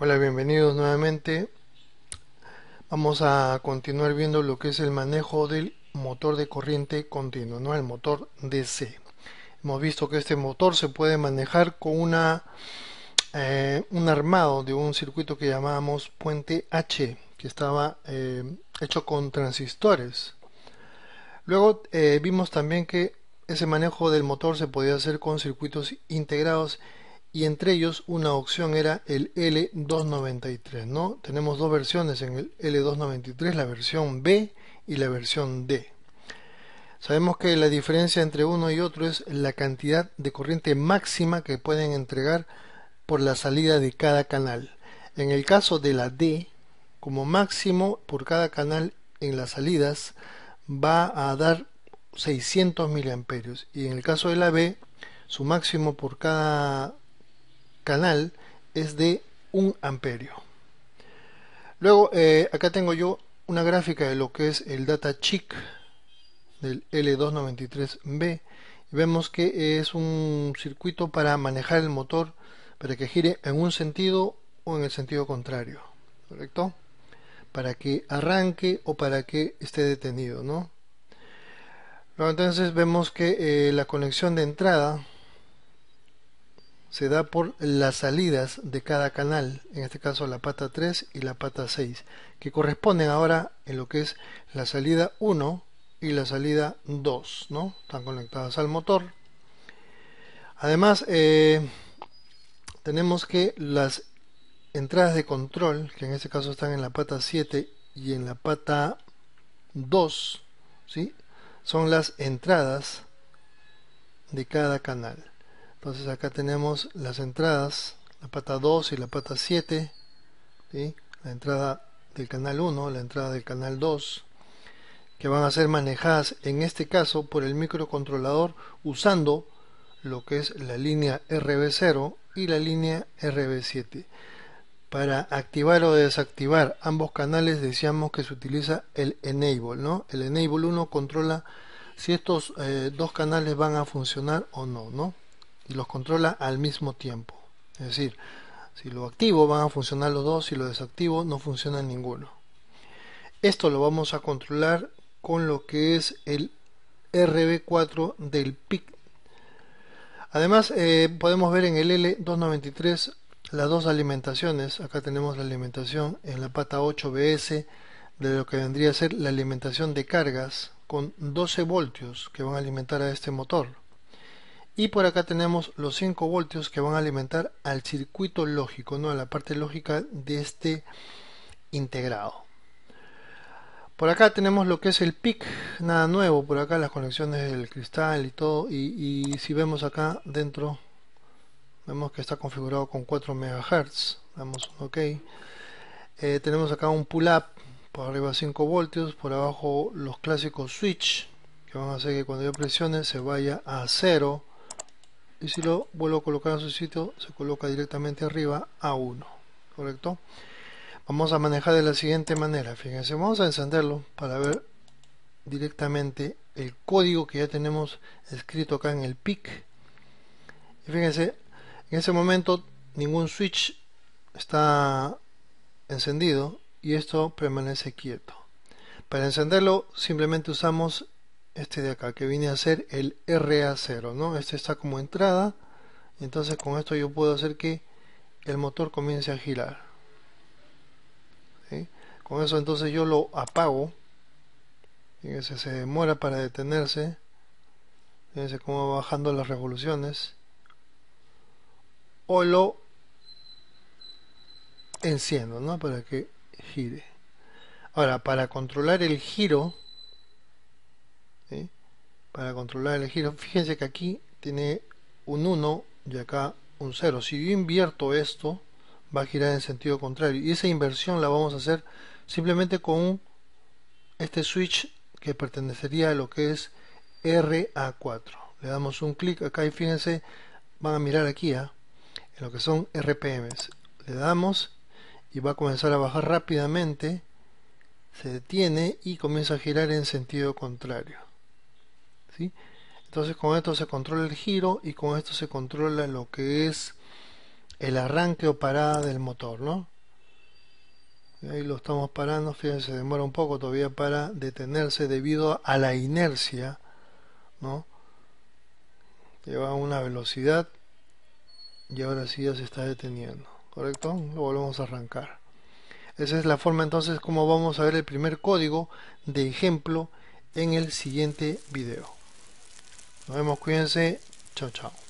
Hola, bienvenidos nuevamente. Vamos a continuar viendo lo que es el manejo del motor de corriente continua, ¿no? el motor DC. Hemos visto que este motor se puede manejar con una, eh, un armado de un circuito que llamábamos puente H, que estaba eh, hecho con transistores. Luego eh, vimos también que ese manejo del motor se podía hacer con circuitos integrados y entre ellos una opción era el L293, ¿no? Tenemos dos versiones en el L293, la versión B y la versión D. Sabemos que la diferencia entre uno y otro es la cantidad de corriente máxima que pueden entregar por la salida de cada canal. En el caso de la D, como máximo por cada canal en las salidas va a dar 600 miliamperios y en el caso de la B su máximo por cada canal es de 1 amperio. Luego eh, acá tengo yo una gráfica de lo que es el data chic del L293B. Vemos que es un circuito para manejar el motor para que gire en un sentido o en el sentido contrario, ¿correcto? Para que arranque o para que esté detenido, ¿no? entonces vemos que eh, la conexión de entrada se da por las salidas de cada canal, en este caso la pata 3 y la pata 6, que corresponden ahora en lo que es la salida 1 y la salida 2, ¿no? Están conectadas al motor. Además, eh, tenemos que las entradas de control, que en este caso están en la pata 7 y en la pata 2, ¿sí? Son las entradas de cada canal entonces acá tenemos las entradas la pata 2 y la pata 7 la entrada del canal 1 la entrada del canal 2 que van a ser manejadas en este caso por el microcontrolador usando lo que es la línea RB0 y la línea RB7 para activar o desactivar ambos canales decíamos que se utiliza el enable ¿no? el enable 1 controla si estos eh, dos canales van a funcionar o no, ¿no? y los controla al mismo tiempo. Es decir, si lo activo van a funcionar los dos, si lo desactivo no funciona ninguno. Esto lo vamos a controlar con lo que es el RB4 del PIC. Además eh, podemos ver en el L293 las dos alimentaciones. Acá tenemos la alimentación en la pata 8BS de lo que vendría a ser la alimentación de cargas con 12 voltios que van a alimentar a este motor y por acá tenemos los 5 voltios que van a alimentar al circuito lógico, ¿no? a la parte lógica de este integrado. Por acá tenemos lo que es el PIC, nada nuevo, por acá las conexiones del cristal y todo. Y, si vemos acá dentro, vemos que está configurado con 4 MHz. Damos OK. Eh, tenemos acá un pull-up, por arriba 5 voltios, por abajo los clásicos switch, que van a hacer que cuando yo presione se vaya a 0 y si lo vuelvo a colocar en su sitio se coloca directamente arriba a 1 correcto vamos a manejar de la siguiente manera fíjense vamos a encenderlo para ver directamente el código que ya tenemos escrito acá en el PIC y fíjense en ese momento ningún switch está encendido y esto permanece quieto para encenderlo simplemente usamos este de acá que viene a ser el RA0 ¿no? este está como entrada entonces con esto yo puedo hacer que el motor comience a girar con eso entonces yo lo apago fíjense se demora para detenerse fíjense cómo va bajando las revoluciones o lo enciendo ¿no? para que gire ahora para controlar el giro para controlar el giro fíjense que aquí tiene un 1 y acá un 0 si yo invierto esto va a girar en sentido contrario y esa inversión la vamos a hacer simplemente con este switch que pertenecería a lo que es RA4 le damos un clic acá y fíjense van a mirar aquí a ¿ah? en lo que son RPMs le damos y va a comenzar a bajar rápidamente se detiene y comienza a girar en sentido contrario entonces con esto se controla el giro y con esto se controla lo que es el arranque o parada del motor ¿no? ahí lo estamos parando, fíjense, demora un poco todavía para detenerse debido a la inercia, ¿no? Lleva una velocidad y ahora sí ya se está deteniendo, ¿correcto? Lo volvemos a arrancar. Esa es la forma entonces como vamos a ver el primer código de ejemplo en el siguiente video. Nos vemos, cuídense. Chao, chao.